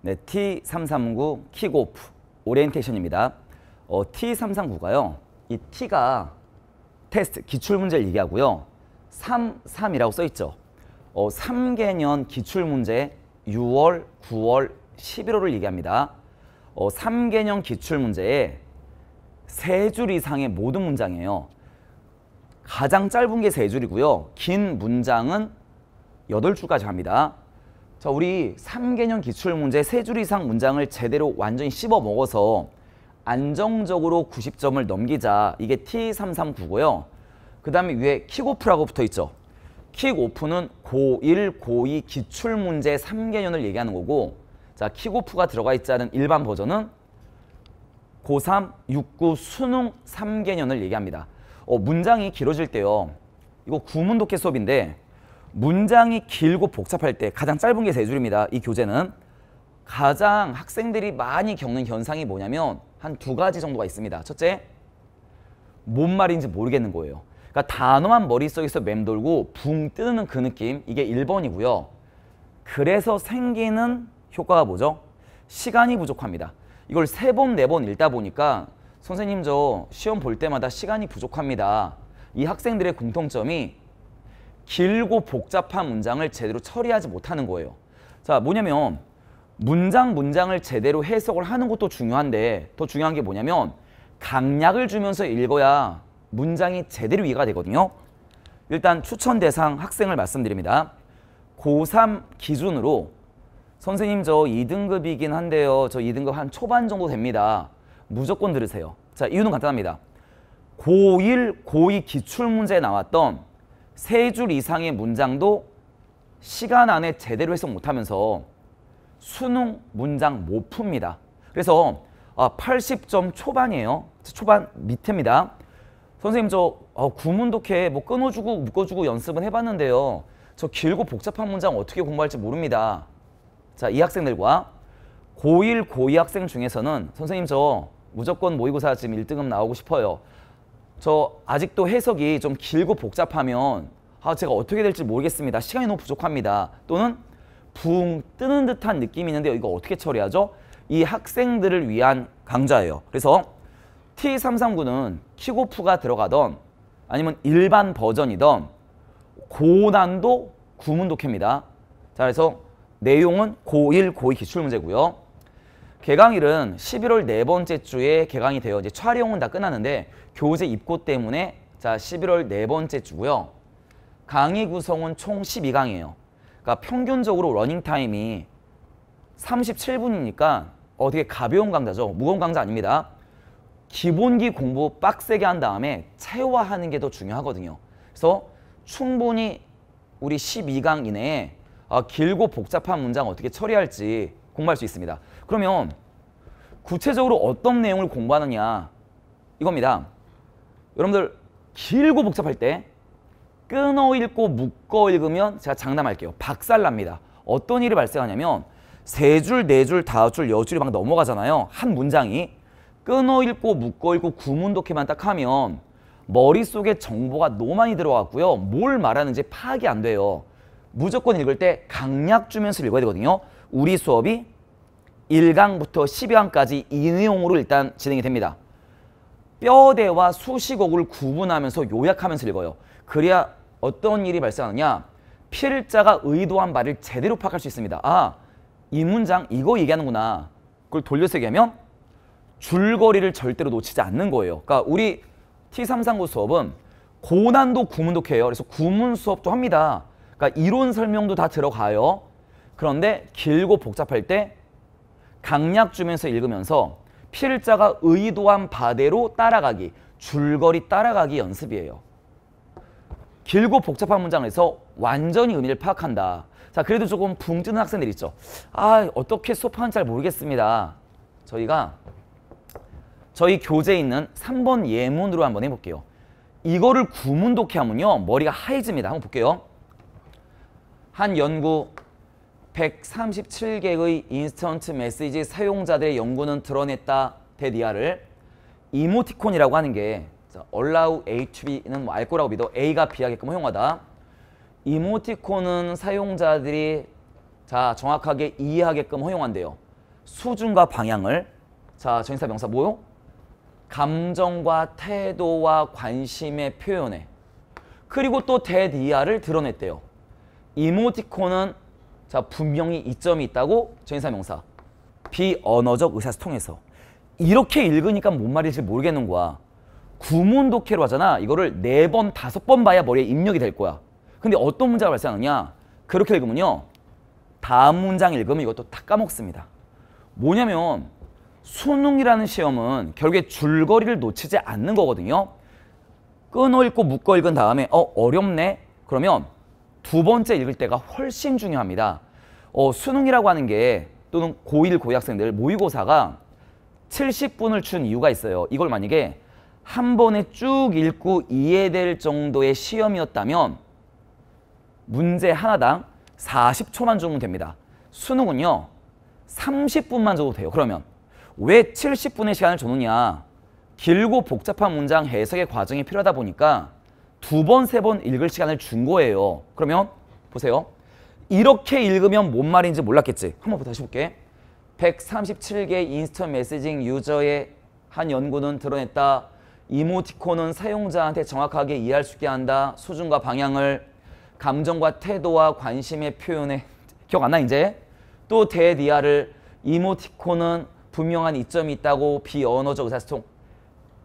네, T339 킥오프 오리엔테이션입니다. 어, T339가요. 이 T가 테스트, 기출문제를 얘기하고요. 3, 3이라고 써있죠. 어, 3개년 기출문제 6월, 9월, 11월을 얘기합니다. 어, 3개년 기출문제에 세줄 이상의 모든 문장이에요. 가장 짧은 게 세줄이고요긴 문장은 여 줄까지 합니다. 자, 우리 3개년 기출문제 세 줄 이상 문장을 제대로 완전히 씹어 먹어서 안정적으로 90점을 넘기자. 이게 T339고요. 그 다음에 위에 킥오프라고 붙어 있죠. 킥오프는 고1, 고2 기출문제 3개년을 얘기하는 거고 자 킥오프가 들어가 있지 않은 일반 버전은 고3, 6 9 수능 3개년을 얘기합니다. 어, 문장이 길어질 때요. 이거 구문독해 수업인데 문장이 길고 복잡할 때 가장 짧은 게 세 줄입니다. 이 교재는 가장 학생들이 많이 겪는 현상이 뭐냐면 한 두 가지 정도가 있습니다. 첫째, 뭔 말인지 모르겠는 거예요. 그러니까 단어만 머릿속에서 맴돌고 붕 뜨는 그 느낌, 이게 일번이고요 그래서 생기는 효과가 뭐죠? 시간이 부족합니다. 이걸 세 번, 네 번 읽다 보니까 선생님 저 시험 볼 때마다 시간이 부족합니다. 이 학생들의 공통점이 길고 복잡한 문장을 제대로 처리하지 못하는 거예요. 자, 뭐냐면 문장 문장을 제대로 해석을 하는 것도 중요한데 더 중요한 게 뭐냐면 강약을 주면서 읽어야 문장이 제대로 이해가 되거든요. 일단 추천 대상 학생을 말씀드립니다. 고3 기준으로 선생님 저 2등급이긴 한데요. 저 2등급 한 초반 정도 됩니다. 무조건 들으세요. 자 이유는 간단합니다. 고1, 고2 기출문제에 나왔던 세줄 이상의 문장도 시간 안에 제대로 해석 못하면서 수능 문장 못 풉니다. 그래서 80점 아, 초반이에요. 초반 밑입니다. 선생님 저 아, 구문독해 뭐 끊어주고 묶어주고 연습은 해봤는데요. 저 길고 복잡한 문장 어떻게 공부할지 모릅니다. 자, 이 학생들과 고1, 고2 학생 중에서는 선생님 저 무조건 모의고사 지금 1등급 나오고 싶어요. 저 아직도 해석이 좀 길고 복잡하면 아 제가 어떻게 될지 모르겠습니다. 시간이 너무 부족합니다. 또는 붕 뜨는 듯한 느낌이 있는데 이거 어떻게 처리하죠? 이 학생들을 위한 강좌예요. 그래서 T339는 키고프가 들어가던 아니면 일반 버전이던 고난도 구문독해입니다. 자 그래서 내용은 고1, 고2 기출문제고요. 개강일은 11월 네 번째 주에 개강이 되어 이제 촬영은 다 끝났는데 교재 입고 때문에 자 11월 네 번째 주고요. 강의 구성은 총 12강이에요. 그러니까 평균적으로 러닝 타임이 37분이니까 어, 되게 가벼운 강좌죠. 무거운 강좌 아닙니다. 기본기 공부 빡세게 한 다음에 체화하는 게 더 중요하거든요. 그래서 충분히 우리 12강 이내에 아, 길고 복잡한 문장 어떻게 처리할지 공부할 수 있습니다. 그러면 구체적으로 어떤 내용을 공부하느냐 이겁니다. 여러분들 길고 복잡할 때 끊어 읽고 묶어 읽으면 제가 장담할게요. 박살납니다. 어떤 일이 발생하냐면 세 줄, 네 줄, 다섯 줄, 여 줄이 막 넘어가잖아요. 한 문장이. 끊어 읽고 묶어 읽고 구문독해만 딱 하면 머릿속에 정보가 너무 많이 들어왔고요뭘 말하는지 파악이 안 돼요. 무조건 읽을 때 강약 주면서 읽어야 되거든요. 우리 수업이 1강부터 12강까지 이 내용으로 일단 진행이 됩니다. 뼈대와 수식어구를 구분하면서 요약하면서 읽어요. 그래야 어떤 일이 발생하느냐 필자가 의도한 말을 제대로 파악할 수 있습니다. 아, 이 문장 이거 얘기하는구나. 그걸 돌려서 얘기하면 줄거리를 절대로 놓치지 않는 거예요. 그러니까 우리 T339 수업은 고난도 구문독 해요. 그래서 구문 수업도 합니다. 그러니까 이론 설명도 다 들어가요. 그런데 길고 복잡할 때 강약 주면서 읽으면서 필자가 의도한 바대로 따라가기, 줄거리 따라가기 연습이에요. 길고 복잡한 문장에서 완전히 의미를 파악한다. 자, 그래도 조금 붕 뜨는 학생들 있죠. 아, 어떻게 수업하는지 잘 모르겠습니다. 저희가 저희 교재에 있는 3번 예문으로 한번 해볼게요. 이거를 구문독해 하면요. 머리가 하얘집니다. 한번 볼게요. 한 연구 137개의 인스턴트 메시지 사용자들의 연구는 드러냈다. 데디아를 이모티콘이라고 하는 게 자, allow A to B는 뭐알 거라고 믿어. A가 B하게끔 허용하다. 이모티콘은 사용자들이 자 정확하게 이해하게끔 허용한대요. 수준과 방향을 자 전치사 명사 뭐요? 감정과 태도와 관심의 표현에 그리고 또 데디아를 드러냈대요. 이모티콘은 자 분명히 이점이 있다고 전치사 명사 비언어적 의사소통에서 이렇게 읽으니까 뭔 말인지 모르겠는 거야. 구문독해로 하잖아. 이거를 네 번, 다섯 번 봐야 머리에 입력이 될 거야. 근데 어떤 문제가 발생하느냐? 그렇게 읽으면요. 다음 문장 읽으면 이것도 다 까먹습니다. 뭐냐면 수능이라는 시험은 결국에 줄거리를 놓치지 않는 거거든요. 끊어 읽고 묶어 읽은 다음에 어 어렵네? 그러면 두 번째 읽을 때가 훨씬 중요합니다. 어, 수능이라고 하는 게 또는 고1, 고2 학생들 모의고사가 70분을 준 이유가 있어요. 이걸 만약에 한 번에 쭉 읽고 이해될 정도의 시험이었다면 문제 하나당 40초만 주면 됩니다. 수능은요. 30분만 줘도 돼요. 그러면 왜 70분의 시간을 주느냐. 길고 복잡한 문장 해석의 과정이 필요하다 보니까 두 번, 세 번 읽을 시간을 준 거예요. 그러면 보세요. 이렇게 읽으면 뭔 말인지 몰랐겠지. 한번 다시 볼게. 137개 인스턴 메시징 유저의 한 연구는 드러냈다. 이모티콘은 사용자한테 정확하게 이해할 수 있게 한다. 수준과 방향을 감정과 태도와 관심의 표현에 기억 안 나 이제? 또 대디아를 이모티콘은 분명한 이점이 있다고 비언어적 의사소통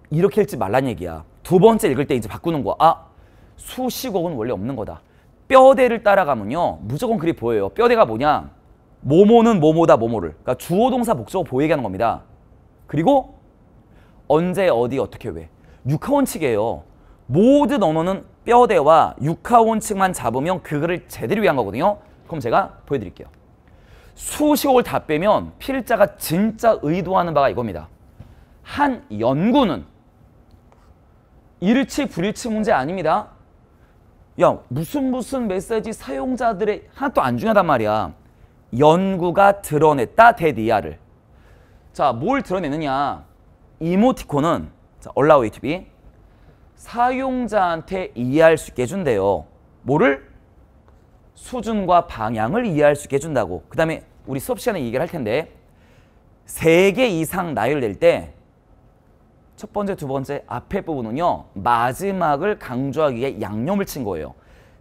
이렇게 읽지 말란 얘기야. 두 번째 읽을 때 이제 바꾸는 거야. 아, 수식어는 원래 없는 거다. 뼈대를 따라가면요. 무조건 그리 보여요. 뼈대가 뭐냐? 모모는 모모다 모모를. 그러니까 주어동사 목적어 보이게 하는 겁니다. 그리고 언제 어디 어떻게 왜. 육하원칙이에요. 모든 언어는 뼈대와 육하원칙만 잡으면 그거를 제대로 위한 거거든요. 그럼 제가 보여드릴게요. 수식옥을 다 빼면 필자가 진짜 의도하는 바가 이겁니다. 한 연구는 일치 불일치 문제 아닙니다. 야 무슨 무슨 메시지 사용자들의 하나도 안 중요하단 말이야. 연구가 드러냈다 데디아를. 자뭘 드러내느냐. 이모티콘은 자, allow t b 사용자한테 이해할 수 있게 해준대요. 뭐를? 수준과 방향을 이해할 수 있게 해준다고. 그 다음에 우리 수업 시간에 얘기를 할 텐데 세 개 이상 나열될 때 첫 번째, 두 번째 앞에 부분은요. 마지막을 강조하기 위해 양념을 친 거예요.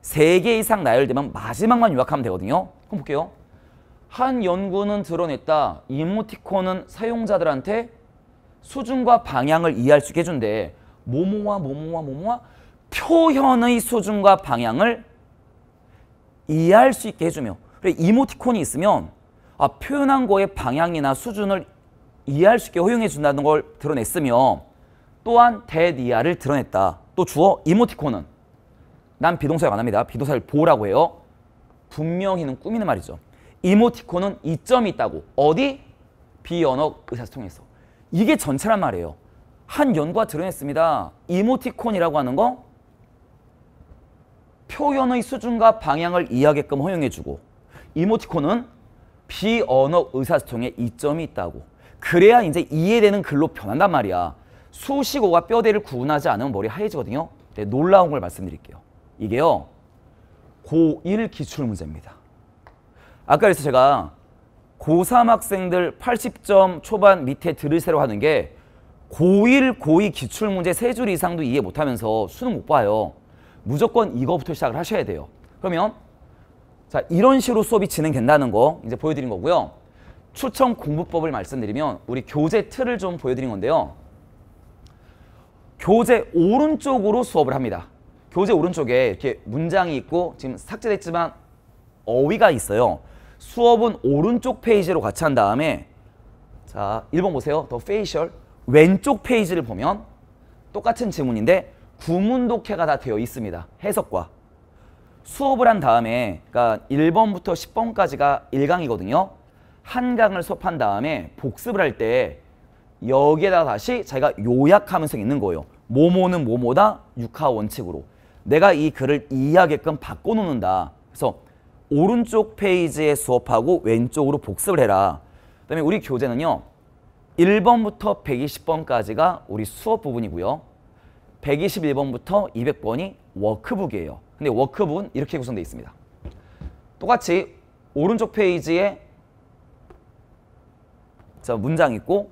세 개 이상 나열되면 마지막만 요약하면 되거든요. 그럼 볼게요. 한 연구는 드러냈다. 이모티콘은 사용자들한테 수준과 방향을 이해할 수 있게 해준대. 모모와 모모와 모모와 표현의 수준과 방향을 이해할 수 있게 해주며 그래 이모티콘이 있으면 아, 표현한 거의 방향이나 수준을 이해할 수 있게 허용해 준다는 걸 드러냈으며 또한 대니아를 드러냈다. 또 주어 이모티콘은 난 비동사역 안 합니다. 비동사를 보라고 해요. 분명히는 꾸미는 말이죠. 이모티콘은 이점이 있다고. 어디? 비언어 의사소통에서. 이게 전체란 말이에요. 한 연구가 드러냈습니다. 이모티콘이라고 하는 거 표현의 수준과 방향을 이해하게끔 허용해주고 이모티콘은 비언어 의사소통에 이점이 있다고 그래야 이제 이해되는 글로 변한단 말이야. 수식어가 뼈대를 구분하지 않으면 머리 하얘지거든요. 네, 놀라운 걸 말씀드릴게요. 이게요. 고1 기출문제입니다. 아까 그래서 제가 고3 학생들 80점 초반 밑에 들으세로 하는 게 고1, 고2 기출문제 세 줄 이상도 이해 못하면서 수능 못 봐요. 무조건 이거부터 시작을 하셔야 돼요. 그러면 자 이런 식으로 수업이 진행된다는 거 이제 보여드린 거고요. 추천 공부법을 말씀드리면 우리 교재 틀을 좀 보여드린 건데요. 교재 오른쪽으로 수업을 합니다. 교재 오른쪽에 이렇게 문장이 있고 지금 삭제됐지만 어휘가 있어요. 수업은 오른쪽 페이지로 같이 한 다음에 자 1번 보세요. 더 페이셜 왼쪽 페이지를 보면 똑같은 지문인데 구문독해가 다 되어 있습니다. 해석과 수업을 한 다음에 그러니까 1번부터 10번까지가 1강이거든요. 한 강을 수업한 다음에 복습을 할 때 여기에다 다시 자기가 요약하면서 있는 거예요. 모모는 모모다 육하 원칙으로 내가 이 글을 이해하게끔 바꿔놓는다. 그래서 오른쪽 페이지에 수업하고 왼쪽으로 복습을 해라. 그 다음에 우리 교재는요. 1번부터 120번까지가 우리 수업 부분이고요. 121번부터 200번이 워크북이에요. 근데 워크북은 이렇게 구성되어 있습니다. 똑같이 오른쪽 페이지에 자, 문장 있고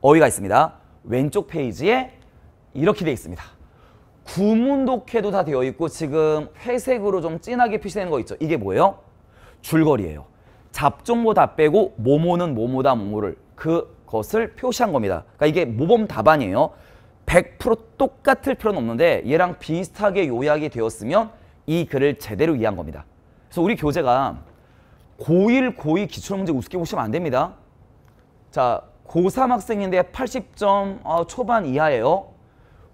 어휘가 있습니다. 왼쪽 페이지에 이렇게 되어 있습니다. 구문독해도 다 되어 있고 지금 회색으로 좀 진하게 표시되는 거 있죠. 이게 뭐예요? 줄거리예요. 잡종모 다 빼고 모모는 모모다 모모를 그것을 표시한 겁니다. 그러니까 이게 모범 답안이에요. 100% 똑같을 필요는 없는데 얘랑 비슷하게 요약이 되었으면 이 글을 제대로 이해한 겁니다. 그래서 우리 교재가 고1, 고2 기출문제 우습게 보시면 안 됩니다. 자, 고3 학생인데 80점 어, 초반 이하예요.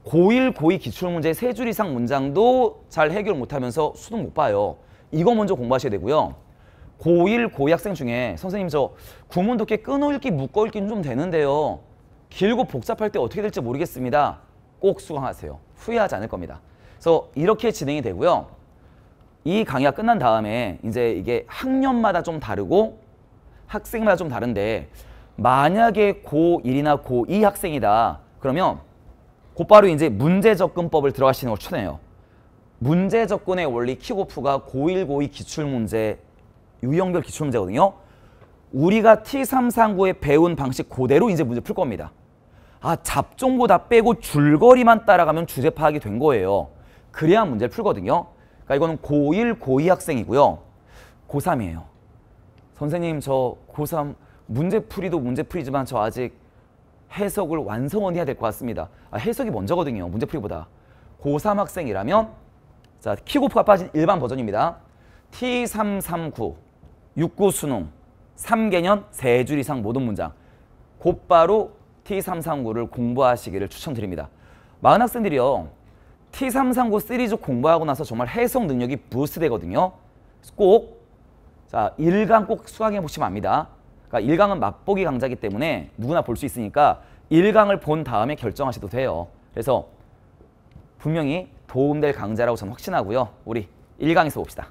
고1, 고2 기출문제 세 줄 이상 문장도 잘 해결 못하면서 수능 못 봐요. 이거 먼저 공부하셔야 되고요. 고1, 고2 학생 중에 선생님 저 구문 도끼 끊어읽기, 묶어읽기는 좀 되는데요. 길고 복잡할 때 어떻게 될지 모르겠습니다. 꼭 수강하세요. 후회하지 않을 겁니다. 그래서 이렇게 진행이 되고요. 이 강의가 끝난 다음에 이제 이게 학년마다 좀 다르고 학생마다 좀 다른데 만약에 고1이나 고2 학생이다. 그러면 곧바로 이제 문제 접근법을 들어가시는 걸 추천해요. 문제 접근의 원리 키고프가 고1, 고2 기출문제 유형별 기출문제거든요. 우리가 T339에 배운 방식 그대로 이제 문제 풀 겁니다. 아 잡종고 다 빼고 줄거리만 따라가면 주제 파악이 된 거예요. 그래야 문제를 풀거든요. 그러니까 이거는 고1, 고2 학생이고요. 고3이에요. 선생님 저 고3 문제풀이도 문제풀이지만 저 아직 해석을 완성은해야될 것 같습니다. 아, 해석이 먼저거든요. 문제풀이보다. 고3 학생이라면 자 키고프가 빠진 일반 버전입니다. T339 6구 수능 3개년 3줄 이상 모든 문장 곧바로 T339를 공부하시기를 추천드립니다. 많은 학생들이요. T339 시리즈 공부하고 나서 정말 해석 능력이 부스트되거든요. 꼭 자, 1강 꼭 수강해 보시면 압니다. 그러니까 1강은 맛보기 강좌이기 때문에 누구나 볼 수 있으니까 1강을 본 다음에 결정하셔도 돼요. 그래서 분명히 도움될 강좌라고 저는 확신하고요. 우리 1강에서 봅시다.